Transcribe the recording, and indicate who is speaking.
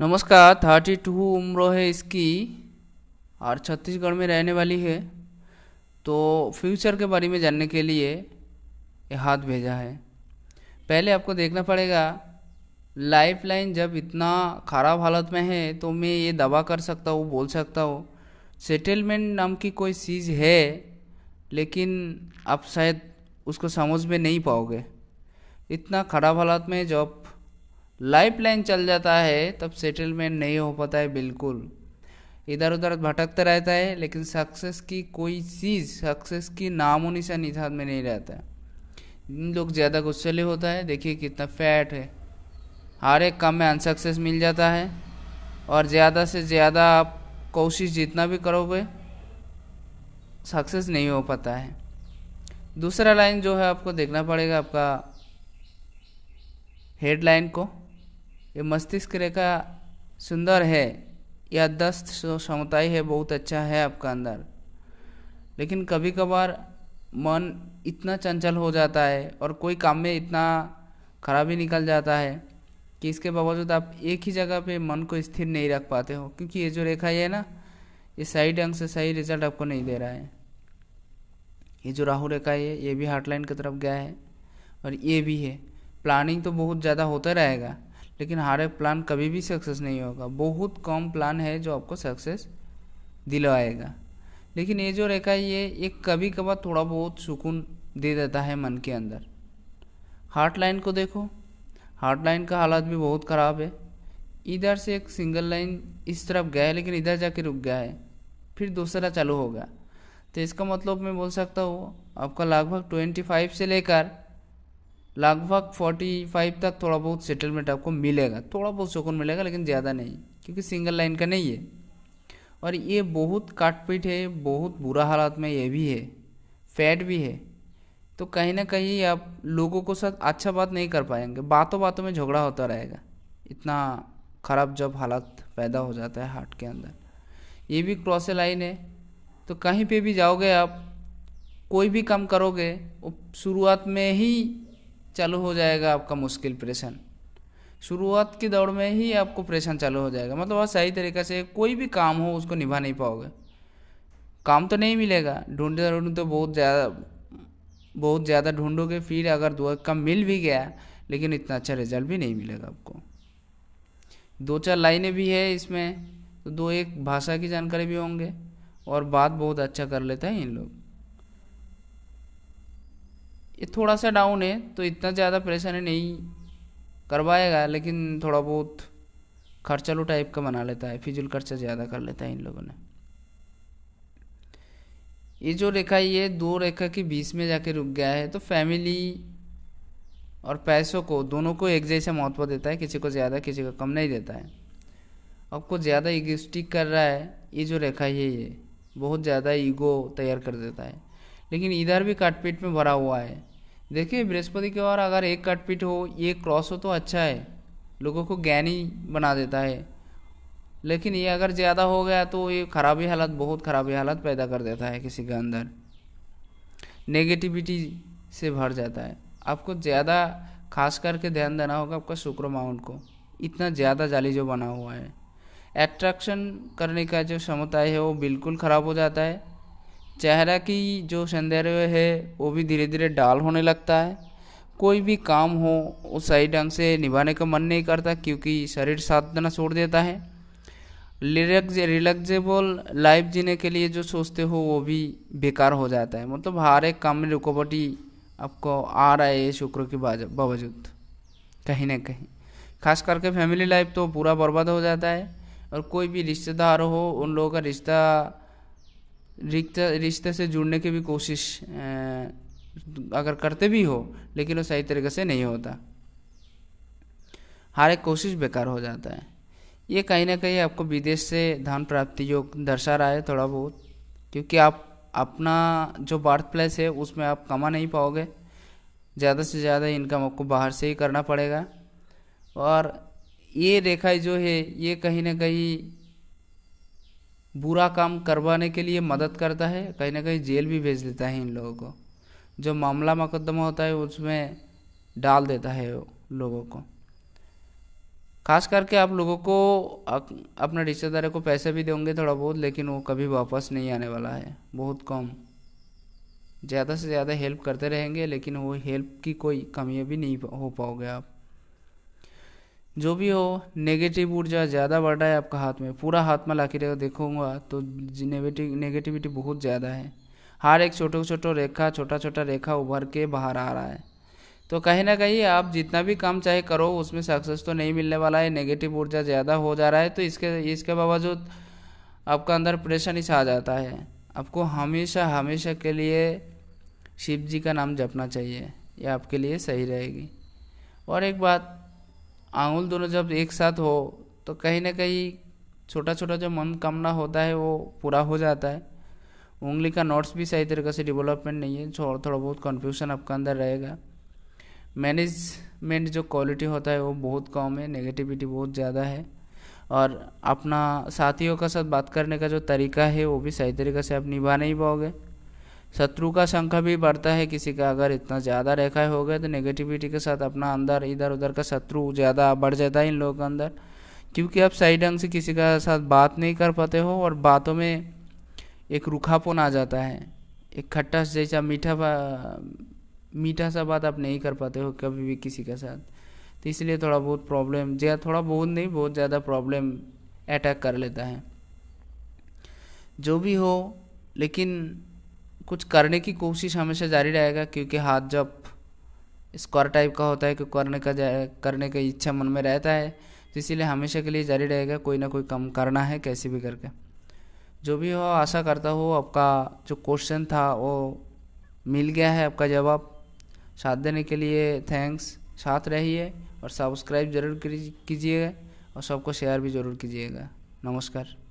Speaker 1: नमस्कार thirty two उम्र है इसकी और छत्तीसगढ़ में रहने वाली है तो फ्यूचर के बारे में जानने के लिए ये हाथ भेजा है पहले आपको देखना पड़ेगा लाइफ लाइन जब इतना ख़राब हालत में है तो मैं ये दवा कर सकता हूँ बोल सकता हूँ सेटलमेंट नाम की कोई चीज़ है लेकिन आप शायद उसको समझ में नहीं पाओगे इतना ख़राब हालात में जब लाइफ लाइन चल जाता है तब सेटलमेंट नहीं हो पाता है बिल्कुल इधर उधर भटकता रहता है लेकिन सक्सेस की कोई चीज़ सक्सेस की नामो निशान हाथ में नहीं रहता इन लोग ज़्यादा गुस्सेले होता है देखिए कितना फैट है हर एक काम में अनसक्सेस मिल जाता है और ज़्यादा से ज़्यादा आप कोशिश जितना भी करोगे सक्सेस नहीं हो पाता है दूसरा लाइन जो है आपको देखना पड़ेगा आपका हेडलाइन को ये मस्तिष्क रेखा सुंदर है या दस्त समताई है बहुत अच्छा है आपका अंदर लेकिन कभी कभार मन इतना चंचल हो जाता है और कोई काम में इतना खराबी निकल जाता है कि इसके बावजूद आप एक ही जगह पे मन को स्थिर नहीं रख पाते हो क्योंकि ये जो रेखा है ना ये सही ढंग से सही रिजल्ट आपको नहीं दे रहा है ये जो राहु रेखा है ये भी हार्टलाइन की तरफ गया है और ये भी है प्लानिंग तो बहुत ज़्यादा होता रहेगा लेकिन हर एक प्लान कभी भी सक्सेस नहीं होगा बहुत कम प्लान है जो आपको सक्सेस दिलवाएगा लेकिन ये जो रेखा ये एक कभी कभार थोड़ा बहुत सुकून दे देता है मन के अंदर हार्ट लाइन को देखो हार्ट लाइन का हालात भी बहुत ख़राब है इधर से एक सिंगल लाइन इस तरफ गया है लेकिन इधर जाके रुक गया है फिर दूसरा चालू होगा तो इसका मतलब मैं बोल सकता हूँ आपका लगभग ट्वेंटी फाइव से लेकर लगभग 45 तक थोड़ा बहुत सेटलमेंट आपको मिलेगा थोड़ा बहुत सुकून मिलेगा लेकिन ज़्यादा नहीं क्योंकि सिंगल लाइन का नहीं है और ये बहुत काटपीट है बहुत बुरा हालात में ये भी है फैट भी है तो कहीं ना कहीं आप लोगों को साथ अच्छा बात नहीं कर पाएंगे बातों बातों में झगड़ा होता रहेगा इतना ख़राब जब हालात पैदा हो जाता है हार्ट के अंदर ये भी क्रॉस लाइन है तो कहीं पे भी जाओगे आप कोई भी काम करोगे वो शुरुआत में ही चालू हो जाएगा आपका मुश्किल प्रेशन शुरुआत की दौड़ में ही आपको प्रेशन चालू हो जाएगा मतलब आप सही तरीके से कोई भी काम हो उसको निभा नहीं पाओगे काम तो नहीं मिलेगा ढूंढते ढूंढते तो बहुत ज़्यादा बहुत ज़्यादा ढूंढोगे फिर अगर दो काम मिल भी गया लेकिन इतना अच्छा रिजल्ट भी नहीं मिलेगा आपको दो चार लाइनें भी है इसमें तो दो एक भाषा की जानकारी भी होंगे और बात बहुत अच्छा कर लेते हैं इन लोग ये थोड़ा सा डाउन है तो इतना ज़्यादा परेशानी नहीं करवाएगा लेकिन थोड़ा बहुत खर्चा लो टाइप का बना लेता है फिजुल खर्चा ज़्यादा कर लेता है इन लोगों ने ये जो रेखा ये दो रेखा के बीच में जाके रुक गया है तो फैमिली और पैसों को दोनों को एक जैसा महत्व देता है किसी को ज़्यादा किसी को कम नहीं देता है आपको ज़्यादा ईगोस्टिक कर रहा है ये जो रेखा है ये बहुत ज़्यादा ईगो तैयार कर देता है लेकिन इधर भी कटपीट में भरा हुआ है देखिए बृहस्पति की और अगर एक कटपीट हो ये क्रॉस हो तो अच्छा है लोगों को ज्ञानी बना देता है लेकिन ये अगर ज़्यादा हो गया तो ये खराबी हालत बहुत खराबी हालत पैदा कर देता है किसी के अंदर नेगेटिविटी से भर जाता है आपको ज़्यादा खास करके ध्यान देना होगा आपका शुक्र माउंट को इतना ज़्यादा जाली जो बना हुआ है एट्रैक्शन करने का जो क्षमता है वो बिल्कुल ख़राब हो जाता है चेहरा की जो सौंदर्य है वो भी धीरे धीरे डाल होने लगता है कोई भी काम हो वो सही ढंग से निभाने का मन नहीं करता क्योंकि शरीर साथ देना छोड़ देता है रिलैक्स रिलैक्सेबल लाइफ जीने के लिए जो सोचते हो वो भी बेकार हो जाता है मतलब हर एक काम में रुकावटी आपको आ रहा है शुक्र के बावजूद कहीं ना कहीं खास करके फैमिली लाइफ तो पूरा बर्बाद हो जाता है और कोई भी रिश्तेदार हो उन लोगों का रिश्ता रिश्ता रिश्ते से जुड़ने की भी कोशिश अगर करते भी हो लेकिन वो सही तरीके से नहीं होता हर एक कोशिश बेकार हो जाता है ये कहीं ना कहीं आपको विदेश से धन प्राप्ति योग दर्शा रहा है थोड़ा बहुत क्योंकि आप अपना जो बर्थ प्लेस है उसमें आप कमा नहीं पाओगे ज़्यादा से ज़्यादा इनकम आपको बाहर से ही करना पड़ेगा और ये रेखा जो है ये कहीं ना कहीं बुरा काम करवाने के लिए मदद करता है कहीं ना कहीं जेल भी भेज देता है इन लोगों को जो मामला मुकदमा होता है उसमें डाल देता है लोगों को खास करके आप लोगों को अपने रिश्तेदारों को पैसे भी देंगे थोड़ा बहुत लेकिन वो कभी वापस नहीं आने वाला है बहुत कम ज़्यादा से ज़्यादा हेल्प करते रहेंगे लेकिन वो हेल्प की कोई कमी भी नहीं हो पाओगे आप जो भी हो नेगेटिव ऊर्जा ज़्यादा बढ़ रहा है आपका हाथ में पूरा हाथ में ला के देखूंगा तो नेगेटिव नेगेटिविटी बहुत ज़्यादा है हर एक छोटे छोटे रेखा छोटा छोटा रेखा उभर के बाहर आ रहा है तो कहीं ना कहीं आप जितना भी काम चाहे करो उसमें सक्सेस तो नहीं मिलने वाला है नेगेटिव ऊर्जा ज़्यादा हो जा रहा है तो इसके इसके बावजूद आपका अंदर प्रेशर इस आ जाता है आपको हमेशा हमेशा के लिए शिव जी का नाम जपना चाहिए यह आपके लिए सही रहेगी और एक बात आंगुल दोनों जब एक साथ हो तो कहीं ना कहीं छोटा छोटा जो मनोकामना होता है वो पूरा हो जाता है उंगली का नोट्स भी सही तरीके से डेवलपमेंट नहीं है थोड़ा थोड़ा बहुत कन्फ्यूजन आपका अंदर रहेगा मैनेजमेंट जो क्वालिटी होता है वो बहुत कम है नेगेटिविटी बहुत ज़्यादा है और अपना साथियों का साथ बात करने का जो तरीका है वो भी सही तरीके से आप निभा नहीं पाओगे शत्रु का संख्या भी बढ़ता है किसी का अगर इतना ज़्यादा रेखाएं हो गए तो नेगेटिविटी के साथ अपना अंदर इधर उधर का शत्रु ज़्यादा बढ़ जाता है इन लोगों के अंदर क्योंकि आप सही ढंग से किसी का साथ बात नहीं कर पाते हो और बातों में एक रुखापन आ जाता है एक खट्टा जैसा मीठा मीठा सा बात आप नहीं कर पाते हो कभी भी किसी के साथ तो इसलिए थोड़ा बहुत प्रॉब्लम या थोड़ा बहुत नहीं बहुत ज़्यादा प्रॉब्लम अटैक कर लेता है जो भी हो लेकिन कुछ करने की कोशिश हमेशा जारी रहेगा क्योंकि हाथ जब स्क्वायर टाइप का होता है कि करने का करने का इच्छा मन में रहता है तो इसीलिए हमेशा के लिए जारी रहेगा कोई ना कोई कम करना है कैसे भी करके जो भी हो आशा करता हो आपका जो क्वेश्चन था वो मिल गया है आपका जवाब साथ देने के लिए थैंक्स साथ रहिए और सब्सक्राइब जरूर कीजिएगा और सबको शेयर भी ज़रूर कीजिएगा नमस्कार